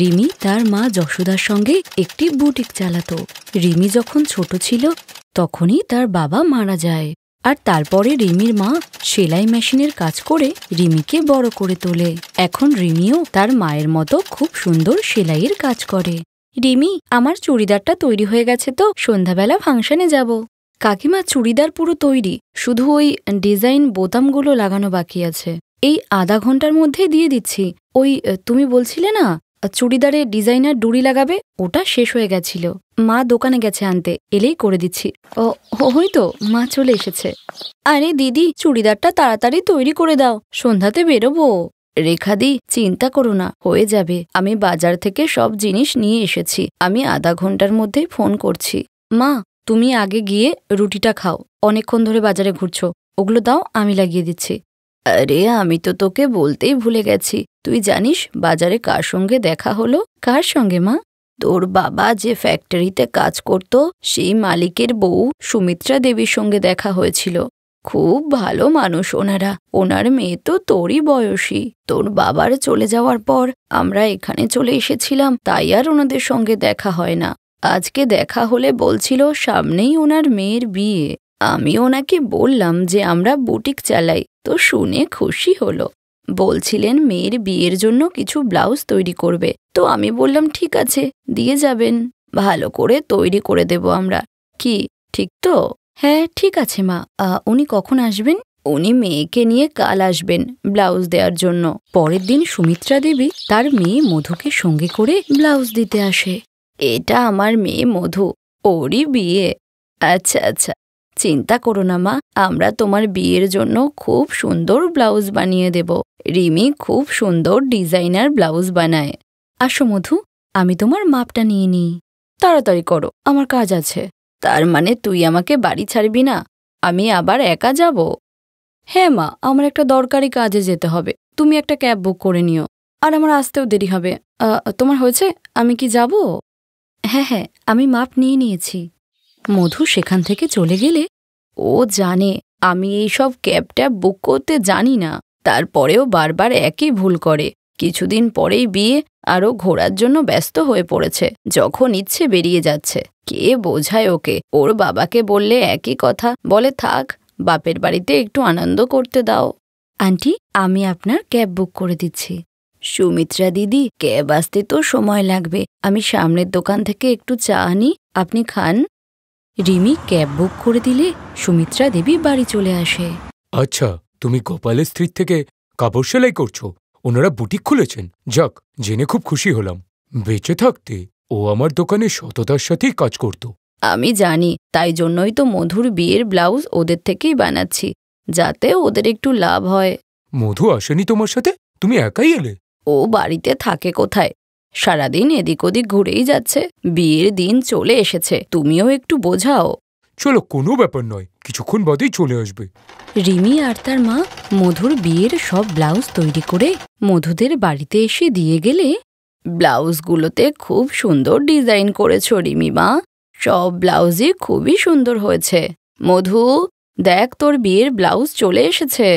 রিমি তার মা যশোদার সঙ্গে একটি বুটিক চালাত রিমি যখন ছোট ছিল তখনই তার বাবা মারা যায় আর তারপরে রিমির মা সেলাই মেশিনের কাজ করে রিমিকে বড় করে তোলে এখন রিমিও তার মায়ের মতো খুব সুন্দর সেলাইয়ের কাজ করে রিমি আমার চুড়িদারটা তৈরি হয়ে গেছে তো সন্ধ্যাবেলা ফাংশনে যাব কাকিমা চুড়িদার পুরো তৈরি শুধু ওই ডিজাইন বোতামগুলো লাগানো বাকি আছে এই আধা ঘন্টার মধ্যে দিয়ে দিচ্ছি ওই তুমি বলছিলে না চুড়িদারে ডিজাইনার ডুরি লাগাবে ওটা শেষ হয়ে গেছিল মা দোকানে গেছে আনতে এলেই করে দিচ্ছি ও ওই তো মা চলে এসেছে আরে দিদি চুড়িদারটা তাড়াতাড়ি তৈরি করে দাও সন্ধ্যাতে বেরোবো রেখা দি চিন্তা করো না হয়ে যাবে আমি বাজার থেকে সব জিনিস নিয়ে এসেছি আমি আধা ঘন্টার মধ্যে ফোন করছি মা তুমি আগে গিয়ে রুটিটা খাও অনেকক্ষণ ধরে বাজারে ঘুরছো ওগুলো দাও আমি লাগিয়ে দিচ্ছি আরে আমি তো তোকে বলতেই ভুলে গেছি তুই জানিস বাজারে কার সঙ্গে দেখা হলো কার সঙ্গে মা তোর বাবা যে ফ্যাক্টরিতে কাজ করত সেই মালিকের বউ সুমিত্রা দেবীর সঙ্গে দেখা হয়েছিল খুব ভালো মানুষ ওনারা ওনার মেয়ে তো তোরই বয়সী তোর বাবার চলে যাওয়ার পর আমরা এখানে চলে এসেছিলাম তাই আর ওনাদের সঙ্গে দেখা হয় না আজকে দেখা হলে বলছিল সামনেই ওনার মেয়ের বিয়ে আমি ওনাকে বললাম যে আমরা বুটিক চালাই তো শুনে খুশি হলো বলছিলেন মেয়ের বিয়ের জন্য কিছু ব্লাউজ তৈরি করবে তো আমি বললাম ঠিক আছে দিয়ে যাবেন ভালো করে তৈরি করে দেব আমরা কি ঠিক তো হ্যাঁ ঠিক আছে মা উনি কখন আসবেন উনি মেয়েকে নিয়ে কাল আসবেন ব্লাউজ দেওয়ার জন্য পরের দিন সুমিত্রা দেবী তার মেয়ে মধুকে সঙ্গে করে ব্লাউজ দিতে আসে এটা আমার মেয়ে মধু ওরই বিয়ে আচ্ছা আচ্ছা চিন্তা করো না মা আমরা তোমার বিয়ের জন্য খুব সুন্দর ব্লাউজ বানিয়ে দেব রিমি খুব সুন্দর ডিজাইনার ব্লাউজ বানায় আসো মধু আমি তোমার মাপটা নিয়ে নিই তাড়াতাড়ি করো আমার কাজ আছে তার মানে তুই আমাকে বাড়ি ছাড়বি না আমি আবার একা যাব হ্যাঁ মা আমার একটা দরকারি কাজে যেতে হবে তুমি একটা ক্যাব বুক করে নিও আর আমার আসতেও দেরি হবে তোমার হয়েছে আমি কি যাব হ্যাঁ হ্যাঁ আমি মাপ নিয়ে নিয়েছি মধু সেখান থেকে চলে গেলে ও জানে আমি এই সব ক্যাব ট্যাব বুক করতে জানি না তারপরেও বারবার একই ভুল করে কিছুদিন পরেই বিয়ে আরও ঘোরার জন্য ব্যস্ত হয়ে পড়েছে যখন ইচ্ছে বেরিয়ে যাচ্ছে কে বোঝায় ওকে ওর বাবাকে বললে একই কথা বলে থাক বাপের বাড়িতে একটু আনন্দ করতে দাও আন্টি আমি আপনার ক্যাব বুক করে দিচ্ছি সুমিত্রা দিদি ক্যাব আসতে তো সময় লাগবে আমি সামনের দোকান থেকে একটু চা আনি আপনি খান রিমি ক্যাব বুক করে দিলে সুমিত্রা দেবী বাড়ি চলে আসে আচ্ছা তুমি গোপালের স্ত্রীর থেকে কাপড় সেলাই করছো ওনারা বুটিক খুলেছেন যাক জেনে খুব খুশি হলাম বেঁচে থাকতে ও আমার দোকানে সততার সাথেই কাজ করত আমি জানি তাই জন্যই তো মধুর বিয়ের ব্লাউজ ওদের থেকেই বানাচ্ছি যাতে ওদের একটু লাভ হয় মধু আসেনি তোমার সাথে তুমি একাই এলে ও বাড়িতে থাকে কোথায় সারাদিন এদিক ওদিক ঘুরেই যাচ্ছে বিয়ের দিন চলে এসেছে তুমিও একটু বোঝাও চলো কোনো ব্যাপার নয় কিছুক্ষণ বাদেই চলে আসবে রিমি আর তার মা মধুর বিয়ের সব ব্লাউজ তৈরি করে মধুদের বাড়িতে এসে দিয়ে গেলে ব্লাউজগুলোতে খুব সুন্দর ডিজাইন করেছো রিমি মা সব ব্লাউজই খুবই সুন্দর হয়েছে মধু দেখ তোর বিয়ের ব্লাউজ চলে এসেছে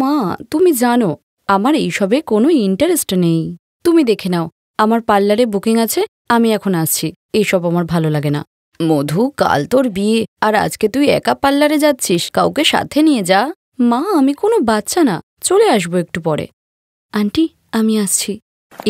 মা তুমি জানো আমার এইসবে কোনো ইন্টারেস্ট নেই তুমি দেখে নাও আমার পার্লারে বুকিং আছে আমি এখন আসছি এইসব আমার ভালো লাগে না মধু কাল তোর বিয়ে আর আজকে তুই একা পার্লারে যাচ্ছিস কাউকে সাথে নিয়ে যা মা আমি কোনো বাচ্চা না চলে আসব একটু পরে আন্টি আমি আসছি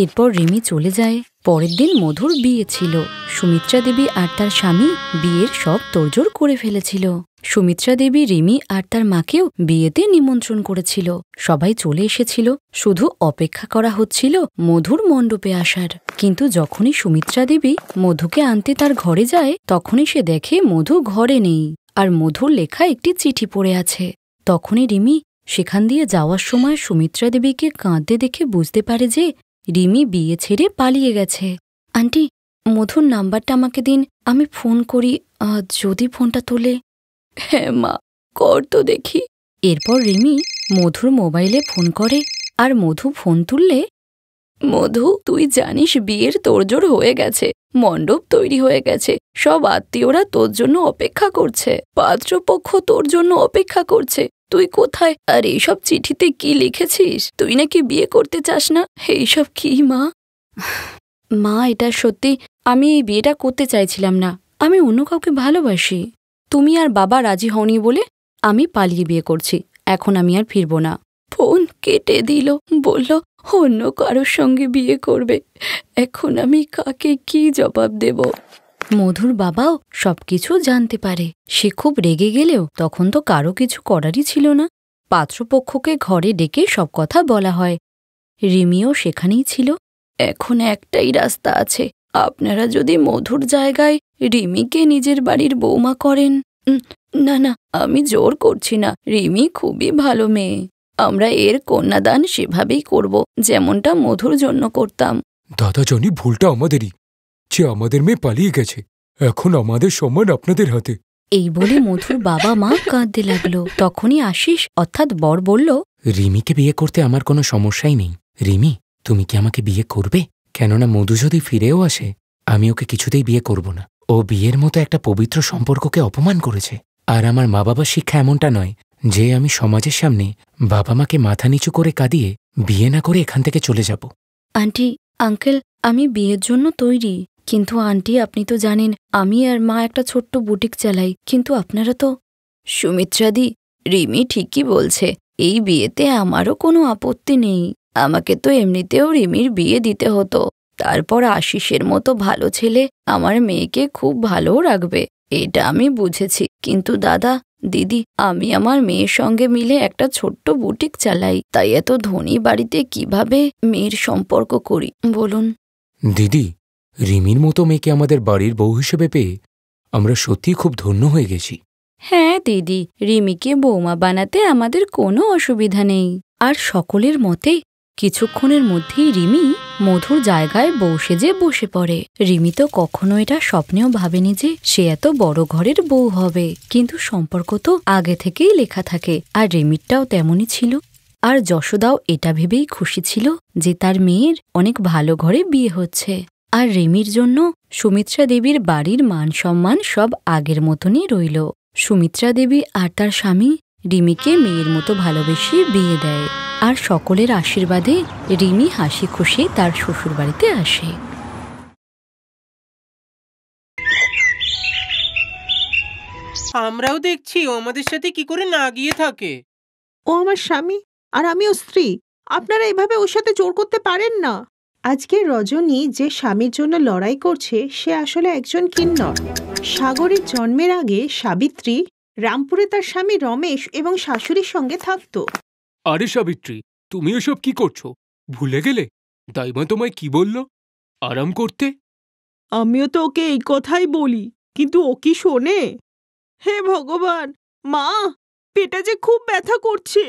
এরপর রিমি চলে যায় পরের দিন মধুর বিয়ে ছিল সুমিত্রা দেবী আর তার স্বামী বিয়ের সব তোরজোর করে ফেলেছিল সুমিত্রা দেবী রিমি আর তার মাকেও বিয়েতে নিমন্ত্রণ করেছিল সবাই চলে এসেছিল শুধু অপেক্ষা করা হচ্ছিল মধুর মণ্ডপে আসার কিন্তু যখনই সুমিত্রা দেবী মধুকে আনতে তার ঘরে যায় তখনই সে দেখে মধু ঘরে নেই আর মধুর লেখা একটি চিঠি পড়ে আছে তখনই রিমি সেখান দিয়ে যাওয়ার সময় সুমিত্রা দেবীকে কাঁদতে দেখে বুঝতে পারে যে রিমি বিয়ে ছেড়ে পালিয়ে গেছে আন্টি মধুর নাম্বারটা আমাকে দিন আমি ফোন করি যদি ফোনটা তোলে হ্যাঁ মা কর তো দেখি এরপর রিমি মধুর মোবাইলে ফোন করে আর মধু ফোন তুললে মধু তুই জানিস বিয়ের তোড়জোড় হয়ে গেছে মণ্ডপ তৈরি হয়ে গেছে সব আত্মীয়রা তোর জন্য অপেক্ষা করছে পাত্রপক্ষ তোর জন্য অপেক্ষা করছে তুই কোথায় আর এইসব চিঠিতে কি লিখেছিস তুই নাকি বিয়ে করতে চাস না এইসব কি মা মা এটা সত্যি আমি এই বিয়েটা করতে চাইছিলাম না আমি অন্য কাউকে ভালোবাসি তুমি আর বাবা রাজি হওনি বলে আমি পালিয়ে বিয়ে করছি এখন আমি আর ফিরব না ফোন কেটে দিল বলল অন্য কারোর সঙ্গে বিয়ে করবে এখন আমি কাকে কি জবাব দেব মধুর বাবাও সবকিছু জানতে পারে সে খুব রেগে গেলেও তখন তো কারো কিছু করারই ছিল না পাত্রপক্ষকে ঘরে ডেকে সব কথা বলা হয় রিমিও সেখানেই ছিল এখন একটাই রাস্তা আছে আপনারা যদি মধুর জায়গায় রিমিকে নিজের বাড়ির বৌমা করেন না না আমি জোর করছি না রিমি খুবই ভালো মেয়ে আমরা এর কন্যাদান সেভাবেই করব যেমনটা মধুর জন্য করতাম দাদা জনি ভুলটা আমাদেরই যে আমাদের মেয়ে পালিয়ে গেছে এখন আমাদের সম্মান আপনাদের হাতে এই বলে মধুর বাবা মা কাঁদতে লাগল তখনই আশিস অর্থাৎ বর বলল রিমিকে বিয়ে করতে আমার কোনো সমস্যাই নেই রিমি তুমি কি আমাকে বিয়ে করবে কেননা মধু যদি ফিরেও আসে আমি ওকে কিছুতেই বিয়ে করব না ও বিয়ের মতো একটা পবিত্র সম্পর্ককে অপমান করেছে আর আমার মা বাবার শিক্ষা এমনটা নয় যে আমি সমাজের সামনে বাবা মাকে মাথা নিচু করে কাঁদিয়ে বিয়ে না করে এখান থেকে চলে যাব আন্টি আঙ্কেল আমি বিয়ের জন্য তৈরি কিন্তু আন্টি আপনি তো জানেন আমি আর মা একটা ছোট্ট বুটিক চালাই কিন্তু আপনারা তো সুমিত্রাদি রিমি ঠিকই বলছে এই বিয়েতে আমারও কোনো আপত্তি নেই আমাকে তো এমনিতেও রিমির বিয়ে দিতে হতো তারপর আশিসের মতো ভালো ছেলে আমার মেয়েকে খুব ভালো রাখবে এটা আমি বুঝেছি কিন্তু দাদা দিদি আমি আমার মেয়ের সঙ্গে মিলে একটা ছোট্ট বুটিক চালাই তাই এত ধনী বাড়িতে কিভাবে মেয়ের সম্পর্ক করি বলুন দিদি রিমির মতো মেয়েকে আমাদের বাড়ির বউ হিসেবে পেয়ে আমরা সত্যি খুব ধন্য হয়ে গেছি হ্যাঁ দিদি রিমিকে বৌমা বানাতে আমাদের কোনো অসুবিধা নেই আর সকলের মতে কিছুক্ষণের মধ্যেই রিমি মধুর জায়গায় বউ সেজে বসে পড়ে রিমি তো কখনো এটা স্বপ্নেও ভাবেনি যে সে এত বড় ঘরের বউ হবে কিন্তু সম্পর্ক তো আগে থেকেই লেখা থাকে আর রিমিরটাও তেমনই ছিল আর যশোদাও এটা ভেবেই খুশি ছিল যে তার মেয়ের অনেক ভালো ঘরে বিয়ে হচ্ছে আর রেমির জন্য সুমিত্রা দেবীর বাড়ির মান সম্মান সব আগের মতনই রইল সুমিত্রা দেবী আর তার স্বামী রিমিকে মেয়ের মতো ভালোবেসে বিয়ে দেয় আর সকলের আশীর্বাদে রিমি হাসি খুশি তার শ্বশুর বাড়িতে আসে আমরাও দেখছি ও আমাদের সাথে কি করে না গিয়ে থাকে ও আমার স্বামী আর আমি ও স্ত্রী আপনারা এভাবে ওর সাথে জোর করতে পারেন না আজকে রজনী যে স্বামীর জন্য লড়াই করছে সে আসলে একজন কিন্নর সাগরের জন্মের আগে সাবিত্রী রামপুরে তার স্বামী রমেশ এবং শাশুড়ির সঙ্গে থাকত আরে সাবিত্রী তুমি ওসব কি করছো ভুলে গেলে দাইমা তোমায় কি বলল আরাম করতে আমিও তো ওকে এই কথাই বলি কিন্তু ও কি শোনে হে ভগবান মা পেটা যে খুব ব্যথা করছে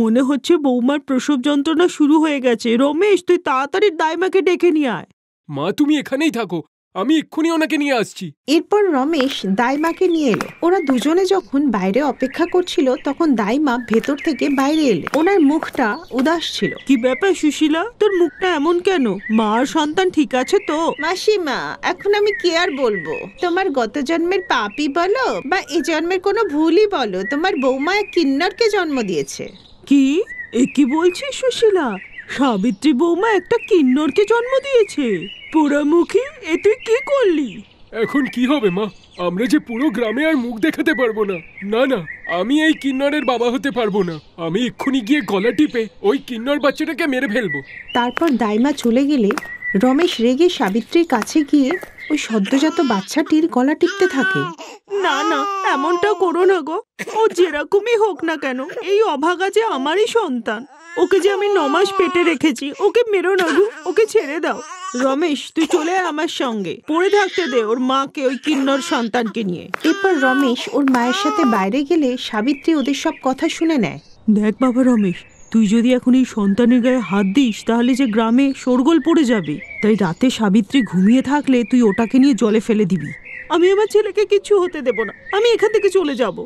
মনে হচ্ছে বৌমার প্রসব যন্ত্রণা শুরু হয়ে গেছে রমেশ তুই তাড়াতাড়ি দাইমাকে ডেকে নিয়ে আয় মা তুমি এখানেই থাকো আমি এক্ষুনি ওনাকে নিয়ে আসছি এরপর রমেশ দাইমাকে নিয়ে এলো ওরা দুজনে যখন বাইরে অপেক্ষা করছিল তখন দাইমা ভেতর থেকে বাইরে এলো ওনার মুখটা উদাস ছিল কি ব্যাপার সুশীলা তোর মুখটা এমন কেন মা আর সন্তান ঠিক আছে তো মাসিমা এখন আমি কি আর বলবো তোমার গত জন্মের পাপই বলো বা এ জন্মের কোনো ভুলই বলো তোমার বৌমা এক কিন্নরকে জন্ম দিয়েছে কি এ কি বলছিস সুশীলা সাবিত্রী বৌমা একটা কিন্নরকে জন্ম দিয়েছে পোড়ামুখী এ তুই কি করলি এখন কি হবে মা আমরা যে পুরো গ্রামে আর মুখ দেখাতে পারবো না না না আমি এই কিন্নরের বাবা হতে পারবো না আমি এক্ষুনি গিয়ে গলা টিপে ওই কিন্নর বাচ্চাটাকে মেরে ফেলবো তারপর দাইমা চলে গেলে রমেশ রেগে সাবিত্রীর কাছে গিয়ে ওই সদ্যজাত বাচ্চাটির গলা টিপতে থাকে না না এমনটা করো না গো ও যেরকমই হোক না কেন এই অভাগা যে আমারই সন্তান ওকে যে আমি নমাস পেটে রেখেছি ওকে মেরো না ওকে ছেড়ে দাও রমেশ তুই চলে আয় আমার সঙ্গে পড়ে থাকতে দে ওর মাকে ওই কিন্নর সন্তানকে নিয়ে এরপর রমেশ ওর মায়ের সাথে বাইরে গেলে সাবিত্রী ওদের সব কথা শুনে নেয় দেখ বাবা রমেশ তুই যদি এখন এই সন্তানের গায়ে হাত দিস তাহলে যে গ্রামে শোরগোল পড়ে যাবে তাই রাতে সাবিত্রী ঘুমিয়ে থাকলে তুই ওটাকে নিয়ে জলে ফেলে দিবি আমি আমার ছেলেকে কিছু হতে দেব না আমি এখান থেকে চলে যাবো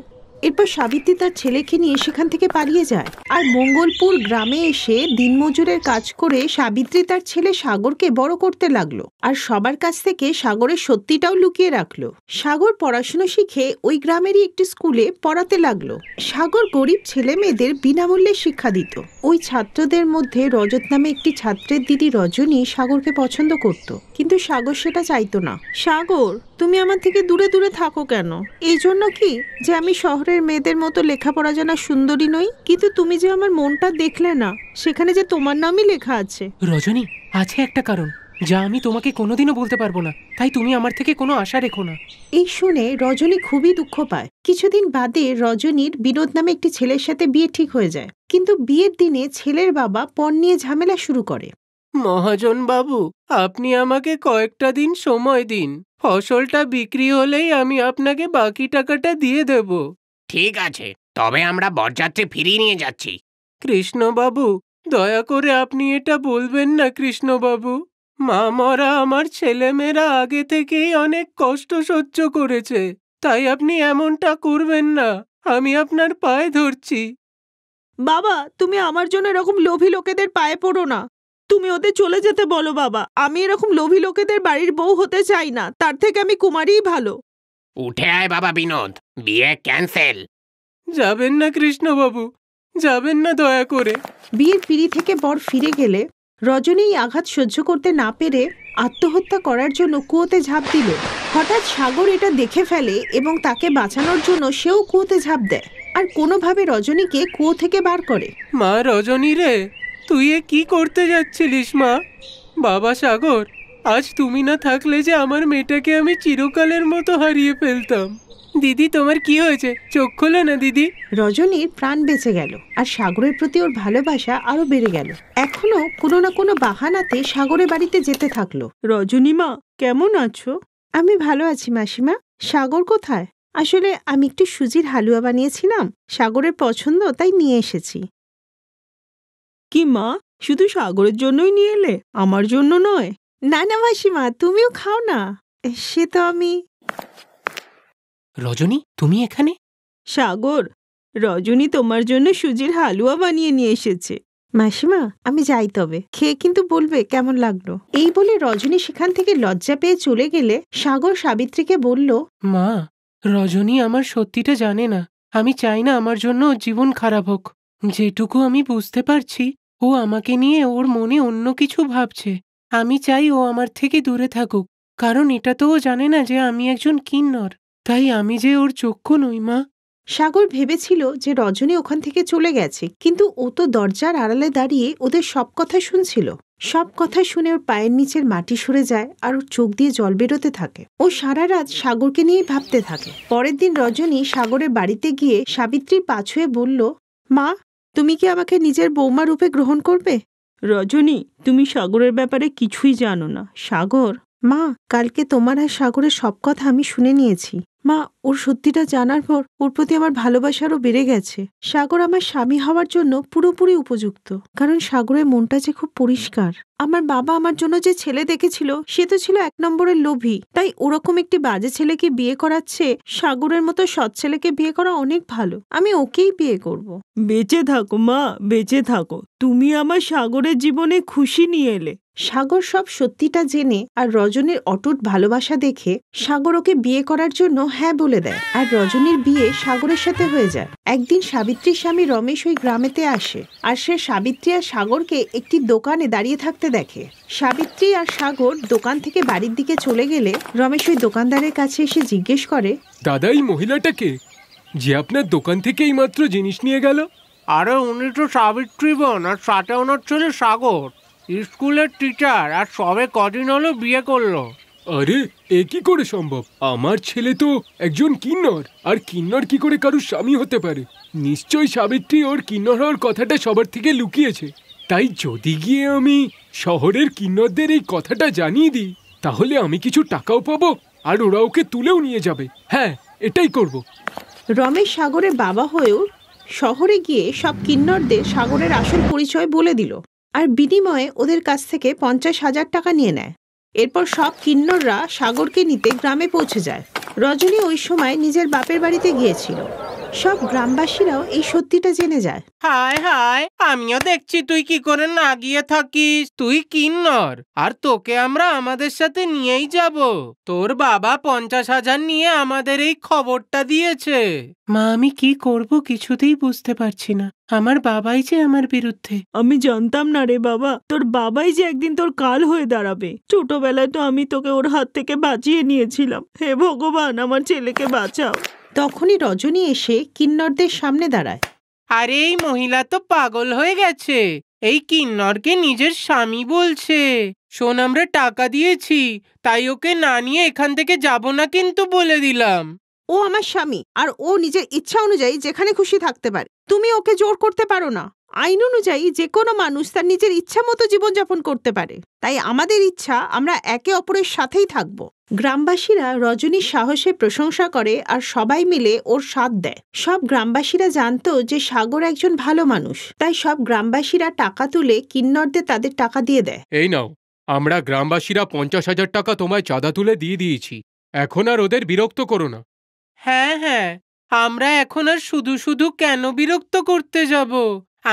এরপর সাবিত্রী তার ছেলেকে নিয়ে সেখান থেকে পালিয়ে যায় আর মঙ্গলপুর গ্রামে এসে দিনমজুরের কাজ করে সাবিত্রী তার ছেলে সাগরকে বড় করতে লাগলো আর সবার কাছ থেকে সাগরের সত্যিটাও লুকিয়ে রাখলো সাগর পড়াশুনো শিখে ওই গ্রামেরই একটি স্কুলে পড়াতে লাগলো সাগর গরিব ছেলে মেয়েদের বিনামূল্যে শিক্ষা দিত ওই ছাত্রদের মধ্যে রজত নামে একটি ছাত্রের দিদি রজনী সাগরকে পছন্দ করত কিন্তু সাগর সেটা চাইতো না সাগর তুমি আমার থেকে দূরে দূরে থাকো কেন এই জন্য কি যে আমি শহরের মেয়েদের মতো লেখাপড়া জানা সুন্দরী নই কিন্তু তুমি যে আমার মনটা দেখলে না সেখানে যে তোমার নামই লেখা আছে রজনী আছে একটা কারণ যা আমি তোমাকে কোনোদিনও বলতে পারবো না তাই তুমি আমার থেকে কোনো আশা রেখো না এই শুনে রজনী খুবই দুঃখ পায় কিছুদিন বাদে রজনীর বিনোদ নামে একটি ছেলের সাথে বিয়ে ঠিক হয়ে যায় কিন্তু বিয়ের দিনে ছেলের বাবা পণ নিয়ে ঝামেলা শুরু করে মহাজন বাবু আপনি আমাকে কয়েকটা দিন সময় দিন ফসলটা বিক্রি হলেই আমি আপনাকে বাকি টাকাটা দিয়ে দেব ঠিক আছে তবে আমরা বরযাত্রী ফিরিয়ে নিয়ে যাচ্ছি কৃষ্ণবাবু দয়া করে আপনি এটা বলবেন না কৃষ্ণবাবু মা মরা আমার ছেলেমেয়েরা আগে থেকেই অনেক কষ্ট সহ্য করেছে তাই আপনি এমনটা করবেন না আমি আপনার পায়ে ধরছি বাবা তুমি আমার জন্য এরকম লোভী লোকেদের পায়ে পড়ো না তুমি ওদের চলে যেতে বলো বাবা আমি এরকম লোভী লোকেদের বাড়ির বউ হতে চাই না তার থেকে আমি কুমারীই ভালো উঠে আয় বাবা বিনোদ বিয়ে ক্যান্সেল যাবেন না কৃষ্ণবাবু যাবেন না দয়া করে বিয়ের পিড়ি থেকে বর ফিরে গেলে রজনী এই আঘাত সহ্য করতে না পেরে আত্মহত্যা করার জন্য কুয়োতে ঝাঁপ দিল হঠাৎ সাগর এটা দেখে ফেলে এবং তাকে বাঁচানোর জন্য সেও কুয়োতে ঝাঁপ দেয় আর কোনোভাবে রজনীকে কুয়ো থেকে বার করে মা রজনী রে তুই এ কি করতে যাচ্ছিলিস মা বাবা সাগর আজ তুমি না থাকলে যে আমার মেয়েটাকে আমি চিরকালের মতো হারিয়ে ফেলতাম দিদি তোমার কি হয়েছে চোখ খোলো না দিদি রজনীর প্রাণ বেঁচে গেল আর সাগরের প্রতি ওর ভালোবাসা আরো বেড়ে গেল এখনো কোনো না কোনো বাহানাতে সাগরের বাড়িতে যেতে থাকলো রজনী মা কেমন আছো আমি ভালো আছি মাসিমা সাগর কোথায় আসলে আমি একটু সুজির হালুয়া বানিয়েছিলাম সাগরের পছন্দ তাই নিয়ে এসেছি কি মা শুধু সাগরের জন্যই নিয়ে এলে আমার জন্য নয় না না মাসিমা তুমিও খাও না সে তো আমি রজনী তুমি এখানে সাগর রজনী তোমার জন্য সুজির হালুয়া বানিয়ে নিয়ে এসেছে মাসিমা আমি যাই তবে খেয়ে কিন্তু বলবে কেমন লাগলো এই বলে রজনী সেখান থেকে লজ্জা পেয়ে চলে গেলে সাগর সাবিত্রীকে বলল মা রজনী আমার সত্যিটা জানে না আমি চাই না আমার জন্য জীবন খারাপ হোক যেটুকু আমি বুঝতে পারছি ও আমাকে নিয়ে ওর মনে অন্য কিছু ভাবছে আমি চাই ও আমার থেকে দূরে থাকুক কারণ এটা তো ও জানে না যে আমি একজন কিন্নর তাই আমি যে ওর চক্ষু নই মা সাগর ভেবেছিল যে রজনী ওখান থেকে চলে গেছে কিন্তু ও তো দরজার আড়ালে দাঁড়িয়ে ওদের সব কথা শুনছিল সব কথা শুনে ওর পায়ের নিচের মাটি সরে যায় আর ওর চোখ দিয়ে জল বেরোতে থাকে ও সারা রাত সাগরকে নিয়েই ভাবতে থাকে পরের দিন রজনী সাগরের বাড়িতে গিয়ে সাবিত্রীর পাছুয়ে বলল মা তুমি কি আমাকে নিজের বৌমা রূপে গ্রহণ করবে রজনী তুমি সাগরের ব্যাপারে কিছুই জানো না সাগর মা কালকে তোমার আর সাগরের সব কথা আমি শুনে নিয়েছি মা ওর সত্যিটা জানার পর ওর প্রতি আমার ভালোবাসারও বেড়ে গেছে সাগর আমার স্বামী হওয়ার জন্য পুরোপুরি উপযুক্ত কারণ সাগরের মনটা যে খুব পরিষ্কার আমার বাবা আমার জন্য যে ছেলে দেখেছিল সে তো ছিল এক নম্বরের লোভী তাই ওরকম একটি বাজে ছেলেকে বিয়ে করাচ্ছে সাগরের মতো সৎ ছেলেকে বিয়ে করা অনেক ভালো আমি ওকেই বিয়ে করব। বেঁচে থাকো মা বেঁচে থাকো তুমি আমার সাগরের জীবনে খুশি নিয়ে এলে সাগর সব সত্যিটা জেনে আর রজনীর অটুট ভালোবাসা দেখে সাগর ওকে বিয়ে করার জন্য হ্যাঁ বলে দেয় আর রজনীর বিয়ে সাগরের সাথে হয়ে যায় একদিন সাবিত্রীর স্বামী রমেশ ওই গ্রামেতে আসে আর সে সাবিত্রী আর সাগরকে একটি দোকানে দাঁড়িয়ে থাকতে দেখে সাবিত্রী আর সাগর দোকান থেকে বাড়ির দিকে চলে গেলে রমেশ ওই দোকানদারের কাছে এসে জিজ্ঞেস করে দাদা মহিলাটাকে যে আপনার দোকান থেকে এই মাত্র জিনিস নিয়ে গেল আরে উনি তো সাবিত্রী বোন আর সাথে ওনার ছেলে সাগর স্কুলের টিচার আর সবে কদিন হলো বিয়ে করলো আরে এ কি করে সম্ভব আমার ছেলে তো একজন কিন্নর আর কিন্নর কি করে কারুর স্বামী হতে পারে নিশ্চয়ই সাবিত্রী ওর কিন্নর হওয়ার কথাটা সবার থেকে লুকিয়েছে তাই যদি গিয়ে আমি শহরের কিন্নরদের এই কথাটা জানিয়ে দিই তাহলে আমি কিছু টাকাও পাবো আর ওরা ওকে তুলেও নিয়ে যাবে হ্যাঁ এটাই করব রমেশ সাগরের বাবা হয়েও শহরে গিয়ে সব কিন্নরদের সাগরের আসল পরিচয় বলে দিল আর বিনিময়ে ওদের কাছ থেকে পঞ্চাশ হাজার টাকা নিয়ে নেয় এরপর সব কিন্নররা সাগরকে নিতে গ্রামে পৌঁছে যায় রজনী ওই সময় নিজের বাপের বাড়িতে গিয়েছিল সব গ্রামবাসীরাও এই সত্যিটা জেনে যায় হায় হায় আমিও দেখছি তুই কি করে না গিয়ে থাকিস তুই কিন্নর আর তোকে আমরা আমাদের সাথে নিয়েই যাব তোর বাবা পঞ্চাশ হাজার নিয়ে আমাদের এই খবরটা দিয়েছে মা আমি কি করব কিছুতেই বুঝতে পারছি না আমার বাবাই যে আমার বিরুদ্ধে আমি জানতাম না রে বাবা তোর বাবাই যে একদিন তোর কাল হয়ে দাঁড়াবে ছোটবেলায় তো আমি তোকে ওর হাত থেকে বাঁচিয়ে নিয়েছিলাম হে ভগবান ভগবান আমার ছেলেকে বাঁচাও তখনই রজনী এসে কিন্নরদের সামনে দাঁড়ায় আরে এই মহিলা তো পাগল হয়ে গেছে এই কিন্নরকে নিজের স্বামী বলছে শোন আমরা টাকা দিয়েছি তাই ওকে না নিয়ে এখান থেকে যাব না কিন্তু বলে দিলাম ও আমার স্বামী আর ও নিজের ইচ্ছা অনুযায়ী যেখানে খুশি থাকতে পারে তুমি ওকে জোর করতে পারো না আইন অনুযায়ী যে কোনো মানুষ তার নিজের ইচ্ছা মতো জীবনযাপন করতে পারে তাই আমাদের ইচ্ছা আমরা একে অপরের সাথেই থাকবো গ্রামবাসীরা রজনীর সাহসে প্রশংসা করে আর সবাই মিলে ওর সাথ দেয় সব গ্রামবাসীরা জানতো যে সাগর একজন ভালো মানুষ তাই সব গ্রামবাসীরা টাকা তুলে কিন্নরদের তাদের টাকা দিয়ে দেয় এই নাও আমরা গ্রামবাসীরা পঞ্চাশ হাজার টাকা তোমায় চাঁদা তুলে দিয়ে দিয়েছি এখন আর ওদের বিরক্ত করো না হ্যাঁ হ্যাঁ আমরা এখন আর শুধু শুধু কেন বিরক্ত করতে যাব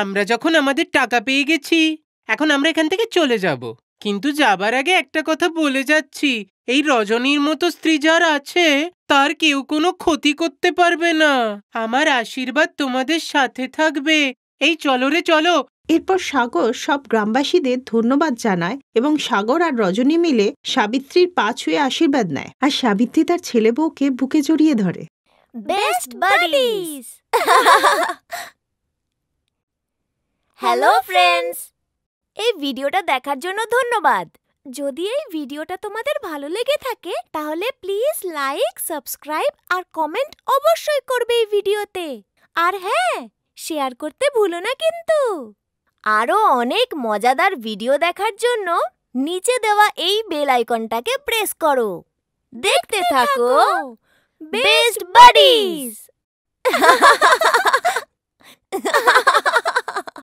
আমরা যখন আমাদের টাকা পেয়ে গেছি এখন আমরা এখান থেকে চলে যাব কিন্তু যাবার আগে একটা কথা বলে যাচ্ছি এই রজনীর মতো স্ত্রী যার আছে তার কেউ কোনো ক্ষতি করতে পারবে না আমার আশীর্বাদ তোমাদের সাথে থাকবে এই চলো রে চলো এরপর সাগর সব গ্রামবাসীদের ধন্যবাদ জানায় এবং সাগর আর রজনী মিলে সাবিত্রীর পা ছুঁয়ে আশীর্বাদ নেয় আর সাবিত্রী তার ছেলে বউকে বুকে জড়িয়ে ধরে বেস্ট বাডিজ হ্যালো ফ্রেন্ডস এই ভিডিওটা দেখার জন্য ধন্যবাদ যদি এই ভিডিওটা তোমাদের ভালো লেগে থাকে তাহলে প্লিজ লাইক সাবস্ক্রাইব আর কমেন্ট অবশ্যই করবে এই ভিডিওতে আর হ্যাঁ শেয়ার করতে ভুলো না কিন্তু আরও অনেক মজাদার ভিডিও দেখার জন্য নিচে দেওয়া এই বেল আইকনটাকে প্রেস করো দেখতে থাকো বেস্ট বাডিজ